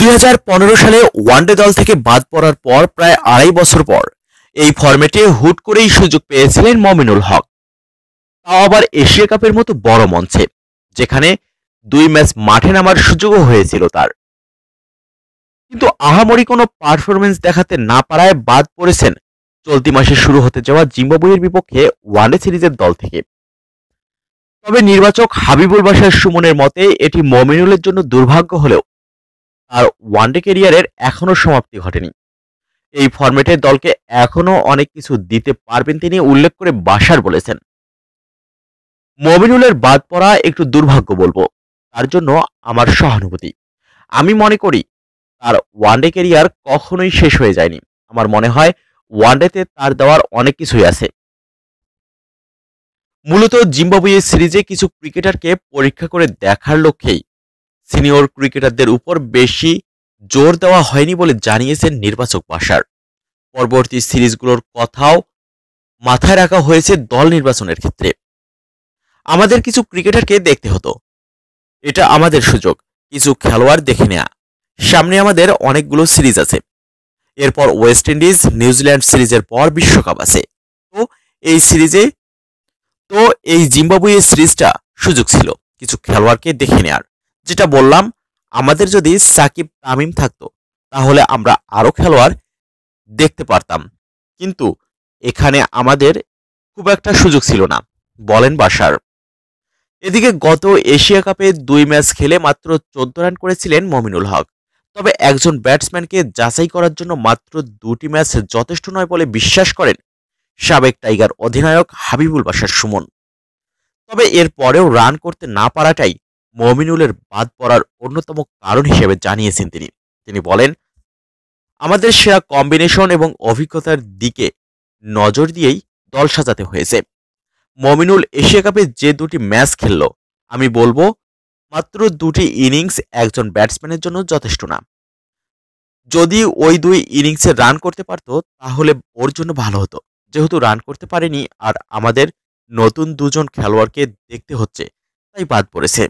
2015 সালে ওয়ানডে দল থেকে বাদ পড়ার পর প্রায় আড়াই বছর পর এই ফরম্যাটে হুট করেই সুযোগ পেয়েছিলেন মমিনুল হক তাও আবার এশিয়া কাপের মতো বড় মঞ্চে যেখানে দুই ম্যাচ মাঠে নামার সুযোগও হয়েছিল তার কিন্তু আহামরি কোনো পারফরমেন্স দেখাতে না পারায় বাদ পড়েছেন চলতি মাসে শুরু হতে যাওয়া জিম্বাবুয়ের বিপক্ষে ওয়ানডে সিরিজের দল থেকে তবে নির্বাচক হাবিবুল বাসার সুমনের মতে এটি মমিনুলের জন্য দুর্ভাগ্য হলেও আর ওয়ানডে কেরিয়ারের এখনও সমাপ্তি ঘটেনি এই ফর্মেটের দলকে এখনও অনেক কিছু দিতে পারবেন তিনি উল্লেখ করে বাসার বলেছেন মমিনুলের বাদ পড়া একটু দুর্ভাগ্য বলবো তার জন্য আমার সহানুভূতি আমি মনে করি তার ওয়ানডে কেরিয়ার কখনোই শেষ হয়ে যায়নি আমার মনে হয় ওয়ানডেতে তার দেওয়ার অনেক কিছুই আছে মূলত জিম্বাবুয়ে সিরিজে কিছু ক্রিকেটারকে পরীক্ষা করে দেখার লক্ষ্যেই সিনিয়র ক্রিকেটারদের উপর বেশি জোর দেওয়া হয়নি বলে জানিয়েছেন নির্বাচক বাসার পরবর্তী সিরিজগুলোর কথাও মাথায় রাখা হয়েছে দল নির্বাচনের ক্ষেত্রে আমাদের কিছু ক্রিকেটারকে দেখতে হতো এটা আমাদের সুযোগ কিছু খেলোয়াড় দেখে নেয়া সামনে আমাদের অনেকগুলো সিরিজ আছে এরপর ওয়েস্ট ইন্ডিজ নিউজিল্যান্ড সিরিজের পর বিশ্বকাপ আছে তো এই সিরিজে তো এই জিম্বাবুয়ে সিরিজটা সুযোগ ছিল কিছু খেলোয়াড়কে দেখে নেয়ার যেটা বললাম আমাদের যদি সাকিব তামিম থাকতো তাহলে আমরা আরও খেলোয়াড় দেখতে পারতাম কিন্তু এখানে আমাদের খুব একটা সুযোগ ছিল না বলেন বাসার এদিকে গত এশিয়া কাপে দুই ম্যাচ খেলে মাত্র চোদ্দ রান করেছিলেন মমিনুল হক তবে একজন ব্যাটসম্যানকে যাচাই করার জন্য মাত্র দুটি ম্যাচ যথেষ্ট নয় বলে বিশ্বাস করেন সাবেক টাইগার অধিনায়ক হাবিবুল বাসার সুমন তবে এর পরেও রান করতে না পারাটাই মমিনুলের বাদ পড়ার অন্যতম কারণ হিসেবে জানিয়েছেন তিনি তিনি বলেন আমাদের সেরা কম্বিনেশন এবং অভিজ্ঞতার দিকে নজর দিয়েই দল সাজাতে হয়েছে মমিনুল এশিয়া কাপে যে দুটি ম্যাচ খেলল আমি বলবো মাত্র দুটি ইনিংস একজন ব্যাটসম্যানের জন্য যথেষ্ট না যদি ওই দুই ইনিংসে রান করতে পারত তাহলে ওর জন্য ভালো হতো যেহেতু রান করতে পারেনি আর আমাদের নতুন দুজন খেলোয়াড়কে দেখতে হচ্ছে তাই বাদ পড়েছে